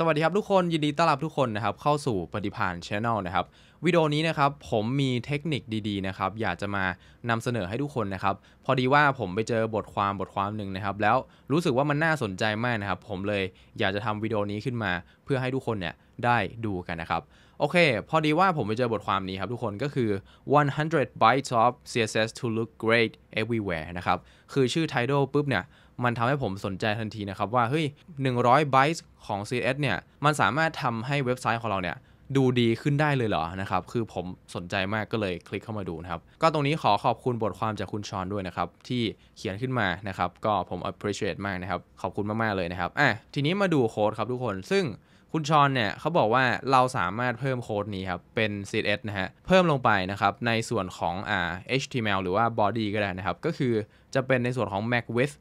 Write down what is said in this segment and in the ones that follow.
สวัสดีครับทุกคน ยินดีต้อนรับทุกคนนะครับเข้าสู่ปฏิพานช a n n นะครับวิดีโอนี้นะครับผมมีเทคนิคดีๆนะครับอยากจะมานำเสนอให้ทุกคนนะครับ พอดีว่าผมไปเจอบทความบทความหนึ่งนะครับแล้วรู้สึกว่ามันน่าสนใจมากนะครับ ผมเลยอยากจะทำวิดีโอนี้ขึ้นมา เพื่อให้ทุกคนเนี่ยได้ดูกันนะครับโอเค พอดีว่าผมไปเจอบทความนี้ครับทุกคนก็คือ100 bytes of CSS to look great everywhere นะครับ คือชื่อ title ปุ๊บเนี่ยมันทำให้ผมสนใจทันทีนะครับว่าเฮ้ย100 b y t e ของ CSS เนี่ย มันสามารถทำให้เว็บไซต์ของเราเนี่ยดูดีขึ้นได้เลยเหรอนะครับ คือผมสนใจมากก็เลย คลิกเข้ามาดูนะครับ ก็ตรงนี้ขอขอบคุณบทความจากคุณชอนด้วยนะครับที่เขียนขึ้นมานะครับก็ผม appreciate มากนะครับ ขอบคุณมากๆเลยนะครับอ่ะทีนี้มาดูโค้ดครับทุกคน ซึ่งคุณชอนเนี่ยเขาบอกว่าเราสามารถเพิ่มโค้ดนี้ครับเป็น CSS นะฮะเพิ่มลงไปนะครับในส่วนของอ่า HTML หรือว่า body ก็ได้นะครับ ก็คือจะเป็นในส่วนของ mac width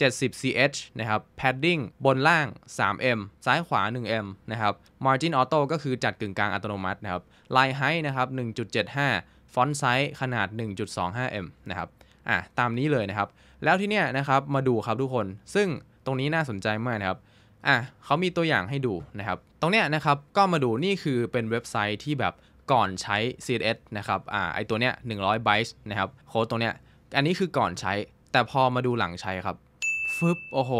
70 ch นะครับ padding บนล่าง 3m ซ้ายขวา 1m นะครับ margin auto ก็คือจัดกึ่งกลางอัตโนมัตินะครับ line height นะครับ1.75 font size ขนาด 1.25m นะครับ อ่ะตามนี้เลยนะครับ แล้วที่เนี้ยนะครับมาดูครับทุกคน ซึ่งตรงนี้น่าสนใจมากนะครับ อ่ะเขามีตัวอย่างให้ดูนะครับ ตรงเนี้ยนะครับ ก็มาดูนี่คือเป็นเว็บไซต์ที่แบบก่อนใช้ CSS นะครับ อ่าไอตัวเนี้ย100 bytes นะครับโค้ดตรงเนี้ย อันนี้คือก่อนใช้ แต่พอมาดูหลังใช้ครับฟึบ โอ้โห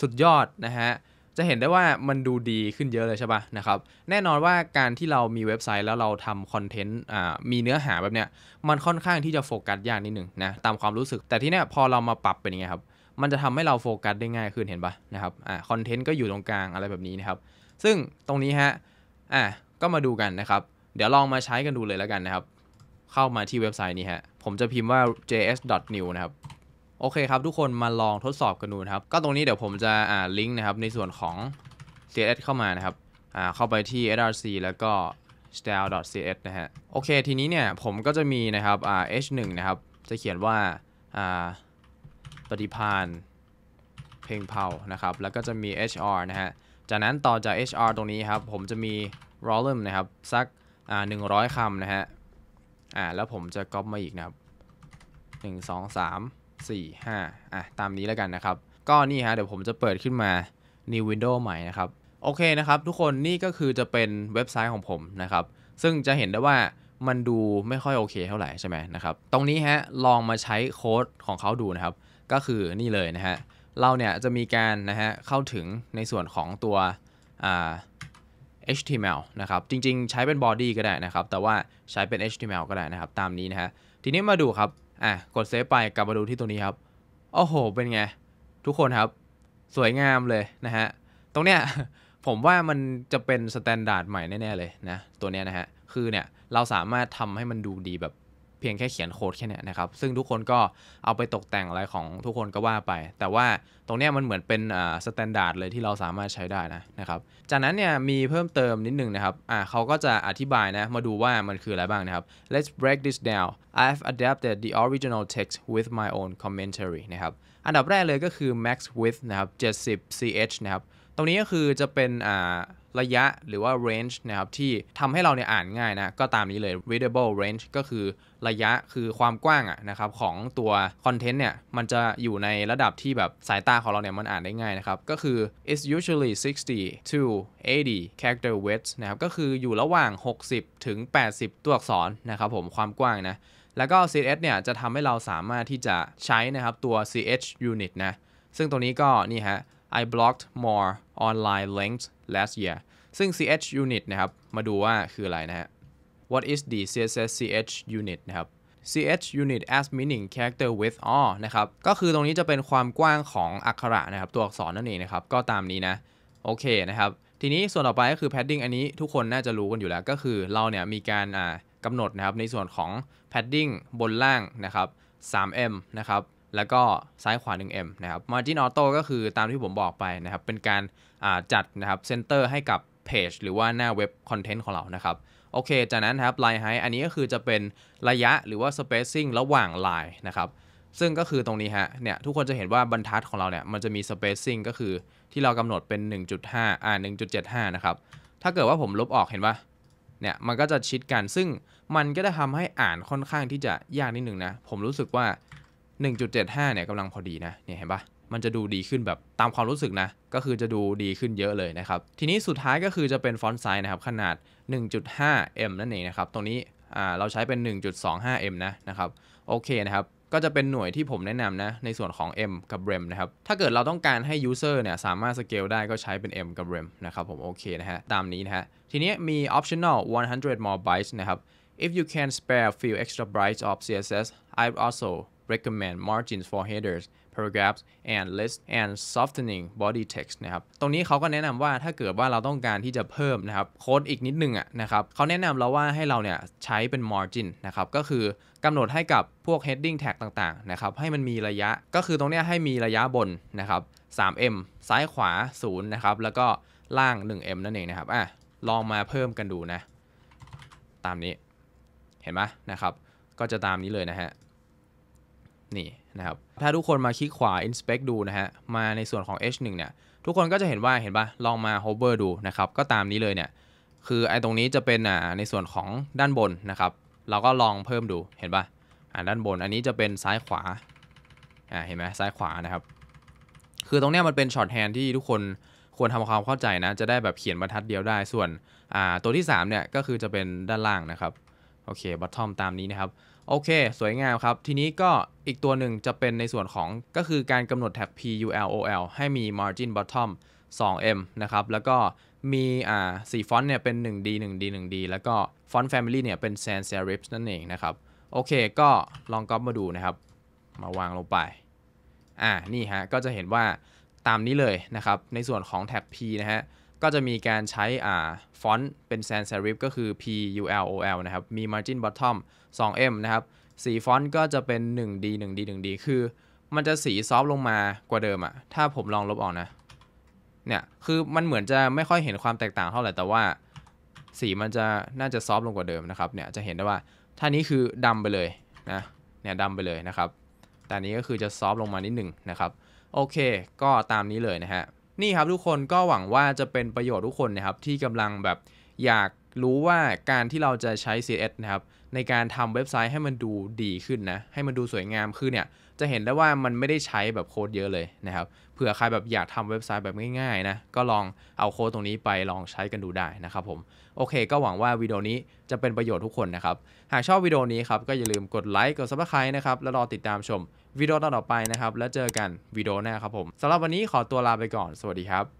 สุดยอดนะฮะ จะเห็นได้ว่ามันดูดีขึ้นเยอะเลยใช่ปะนะครับแน่นอนว่าการที่เรามีเว็บไซต์แล้วเราทำคอนเทนต์มีเนื้อหาแบบเนี้ยมันค่อนข้างที่จะโฟกัสยากนิดหนึ่งนะตามความรู้สึก แต่ที่เนี้ยพอเรามาปรับเป็นยังไงครับ มันจะทำให้เราโฟกัสได้ง่ายขึ้นเห็นปะนะครับอ่าคอนเทนต์ก็อยู่ตรงกลางอะไรแบบนี้นะครับ ซึ่งตรงนี้ฮะอ่าก็มาดูกันนะครับ เดี๋ยวลองมาใช้กันดูเลยแล้วกันนะครับ เข้ามาที่เว็บไซต์นี้ฮะผมจะพิมพ์ว่า js.new นะครับโอเคครับทุกคนมาลองทดสอบกันดูนครับก็ตรงนี้เดี๋ยวผมจะอ่าลิงก์นะครับในส่วนของ CSS เข้ามานะครับอ่าเข้าไปที่ src แล้วก็ style.cs นะฮะโอเคทีนี้เนี่ยผมก็จะมีนะครับอ่า h1 นะครับจะเขียนว่าอ่าปฏิพานเพลงเผานะครับแล้วก็จะมี hr นะฮะจากนั้นต่อจาก hr ตรงนี้ครับผมจะมี r o l u m นะครับสักอ่า100คำนะฮะอ่าแล้วผมจะก๊อปมาอีกนะครับ1 2 3 4 5อ่ะตามนี้แล้วกันนะครับ ก็นี่ฮะเดี๋ยวผมจะเปิดขึ้นมา new window ใหม่นะครับ โอเคนะครับ ทุกคนนี่ก็คือจะเป็นเว็บไซต์ของผมนะครับ ซึ่งจะเห็นได้ว่ามันดูไม่ค่อยโอเคเท่าไหร่ใช่ไหมนะครับ ตรงนี้ฮะลองมาใช้โค้ด ของเขาดูนะครับ ก็คือนี่เลยนะฮะเราเนี่ยจะมีการนะฮะเข้าถึงในส่วนของตัว HTML นะครับ จริงๆใช้เป็น body ก็ได้นะครับ แต่ว่าใช้เป็น HTML ก็ได้นะครับ ตามนี้นะฮะทีนี้มาดูครับอ่ะกดเซฟไปกลับมาดูที่ตัวนี้ครับ โอ้โหเป็นไง ทุกคนครับ สวยงามเลยนะฮะ ตรงเนี้ยผมว่ามันจะเป็นสแตนดาร์ดใหม่แน่ ๆเลยนะ ตัวเนี้ยนะฮะ คือเนี่ย เราสามารถทำให้มันดูดีแบบเพียงแค่เขียนโค้ดแค่นี้นะครับซึ่งทุกคนก็เอาไปตกแต่งอะไรของทุกคนก็ว่าไปแต่ว่าตรงนี้มันเหมือนเป็นอ่าสแตนดาร์ดเลยที่เราสามารถใช้ได้นะนะครับ จากนั้นเนี่ยมีเพิ่มเติมนิดนึงนะครับอ่าเขาก็จะอธิบายนะมาดูว่ามันคืออะไรบ้างนะครับ let's break this down I've adapted the original text with my own commentary นะครับอันดับแรกเลยก็คือ max width นะครับ70 ch นะครับตรงนี้ก็คือจะเป็นอ่าระยะหรือว่า range นะครับ ที่ทำให้เราเนี่ยอ่านง่ายนะ ก็ตามนี้เลย readable range ก็คือระยะคือความกว้างอะนะครับ ของตัวคอนเทนต์เนี่ยมันจะอยู่ในระดับที่แบบสายตาของเราเนี่ยมันอ่านได้ง่ายนะครับ ก็คือ is t usually 60 to 80 character width นะครับก็คืออยู่ระหว่าง 60 ถึง 80 ตัวอักษรนะครับผมความกว้างนะ แล้วก็ CSS เนี่ยจะทำให้เราสามารถที่จะใช้นะครับตัว CH unit นะ ซึ่งตรงนี้ก็นี่ฮะ I blocked more online links last year ซึ่ง ch unit นะครับ มาดูว่าคืออะไรนะฮะ What is the CSS ch unit นะครับ ch unit as meaning character width all นะครับ ก็คือตรงนี้จะเป็นความกว้างของอักขระนะครับ ตัวอักษรนั่นเองนะครับ ก็ตามนี้นะ โอเคนะครับ ทีนี้ส่วนต่อไปก็คือ padding อันนี้ทุกคนน่าจะรู้กันอยู่แล้ว ก็คือเราเนี่ยมีการกำหนดนะครับในส่วนของ padding บนล่างนะครับ 3m นะครับแล้วก็ซ้ายขวา 1M นะครับ Margin Auto ก็คือตามที่ผมบอกไปนะครับ เป็นการจัดนะครับเซนเตอร์ให้กับเพจหรือว่าหน้าเว็บคอนเทนต์ของเรานะครับโอเคจากนั้นครับไลน์ไฮอันนี้ก็คือจะเป็นระยะหรือว่า spacing ระหว่างไลน์นะครับ ซึ่งก็คือตรงนี้ฮะเนี่ย ทุกคนจะเห็นว่าบรรทัดของเราเนี่ย มันจะมี spacing ก็คือที่เรากำหนดเป็น 1.5อ่า1.75นะครับถ้าเกิดว่าผมลบออกเห็นปะเนี่ยมันก็จะชิดกัน ซึ่งมันก็จะทำให้อ่านค่อนข้างที่จะยากนิดหนึ่งนะผมรู้สึกว่า1.75เนี่ยกำลังพอดีนะ เนี่ยเห็นปะมันจะดูดีขึ้นแบบตามความรู้สึกนะ ก็คือจะดูดีขึ้นเยอะเลยนะครับ ทีนี้สุดท้ายก็คือจะเป็นฟอนต์ไซส์นะครับขนาด 1.5m นั่นเองนะครับ ตรงนี้เราใช้เป็น 1.25m นะนะครับ โอเคนะครับ ก็จะเป็นหน่วยที่ผมแนะนำนะในส่วนของ m กับ rem นะครับ ถ้าเกิดเราต้องการให้ user เนี่ยสามารถสเกลได้ก็ใช้เป็น m กับ rem นะครับผมโอเคนะฮะตามนี้นะฮะ ทีนี้มี optional 100 more bytes นะครับ if you can spare few extra bytes of css i also recommend margins for headers paragraphs and list and softening body text นะครับตรงนี้เขาก็แนะนำว่า ถ้าเกิดว่าเราต้องการที่จะเพิ่มนะครับ โค้ดอีกนิดนึงอ่ะนะครับเขาแนะนำเราว่าให้เราเนี่ยใช้เป็น margin นะครับก็คือกำหนดให้กับ พวก heading tag ต่างๆนะครับให้มันมีระยะ ก็คือตรงนี้ให้มีระยะบนนะครับ 3m ซ้ายขวา0นะครับแล้วก็ล่าง 1m นั่นเองนะครับอ่ะลองมาเพิ่มกันดูนะ ตามนี้ เห็นไหมนะครับ ก็จะตามนี้เลยนะฮะนี่ นะครับถ้าทุกคนมาคลิกขวา inspect ดูนะฮะมาในส่วนของ H1 เนี่ยทุกคนก็จะเห็นว่าเห็นปะลองมา hover ดูนะครับก็ตามนี้เลยเนี่ยคือไอ้ตรงนี้จะเป็นอ่าในส่วนของด้านบนนะครับ เราก็ลองเพิ่มดูเห็นปะอ่าด้านบนอันนี้จะเป็นซ้ายขวาอ่าเห็นไหมซ้ายขวานะครับ คือตรงเนี้ยมันเป็นช็อตแฮนที่ทุกคนควรทำความเข้าใจนะจะได้แบบเขียนบรรทัดเดียวได้ส่วนอ่าตัวที่ 3 เนี่ยก็คือจะเป็นด้านล่างนะครับโอเคบอททอมตามนี้นะครับ โอเค สวยงามครับ ทีนี้ก็อีกตัวหนึ่งจะเป็นในส่วนของก็คือการกำหนดแท็บ PULOL ให้มี margin bottom 2M นะครับ แล้วก็มีอ่าสีฟอนต์เนี่ยเป็น 1D 1D 1D แล้วก็ฟอนต์ Family เนี่ยเป็น Sans Serif นั่นเองนะครับ โอเคก็ลองก๊อปมาดูนะครับ มาวางลงไปอ่านี่ฮะ ก็จะเห็นว่าตามนี้เลยนะครับ ในส่วนของแท็บ P นะฮะก็จะมีการใช้ อ่า ฟอนต์เป็น sans serif ก็คือ p u l o l นะครับ มี margin bottom 2m นะครับ สีฟอนต์ก็จะเป็น 1d 1d 1d คือ มันจะสีซอฟลงมากว่าเดิมอะถ้าผมลองลบออกนะ เนี่ย คือมันเหมือนจะไม่ค่อยเห็นความแตกต่างเท่าไหร่ แต่ว่า สีมันจะน่าจะซอฟ ลงกว่าเดิมนะครับ เนี่ย จะเห็นได้ว่าท่านี้คือดำไปเลยนะ เนี่ยดำไปเลยนะครับ แต่นี้ก็คือจะซอฟลงมานิดหนึ่งนะครับ โอเค ก็ตามนี้เลยนะฮะนี่ครับทุกคนก็หวังว่าจะเป็นประโยชน์ทุกคนนะครับที่กำลังแบบอยากรู้ว่าการที่เราจะใช้ CSS นะครับในการทำเว็บไซต์ให้มันดูดีขึ้นนะให้มันดูสวยงามขึ้นเนี่ยจะเห็นได้ว่ามันไม่ได้ใช้แบบโค้ดเยอะเลยนะครับเผื่อใครแบบอยากทำเว็บไซต์แบบง่ายๆนะก็ลองเอาโค้ดตรงนี้ไปลองใช้กันดูได้นะครับผมโอเคก็หวังว่าวิดีโอนี้จะเป็นประโยชน์ทุกคนนะครับหากชอบวิดีโอนี้ครับก็อย่าลืมกดไลค์กดซับสไครต์นะครับแล้วรอติดตามชมวิดีโอตอนต่อไปนะครับ แล้วเจอกันวิดีโอหน้าครับผมสำหรับวันนี้ขอตัวลาไปก่อนสวัสดีครับ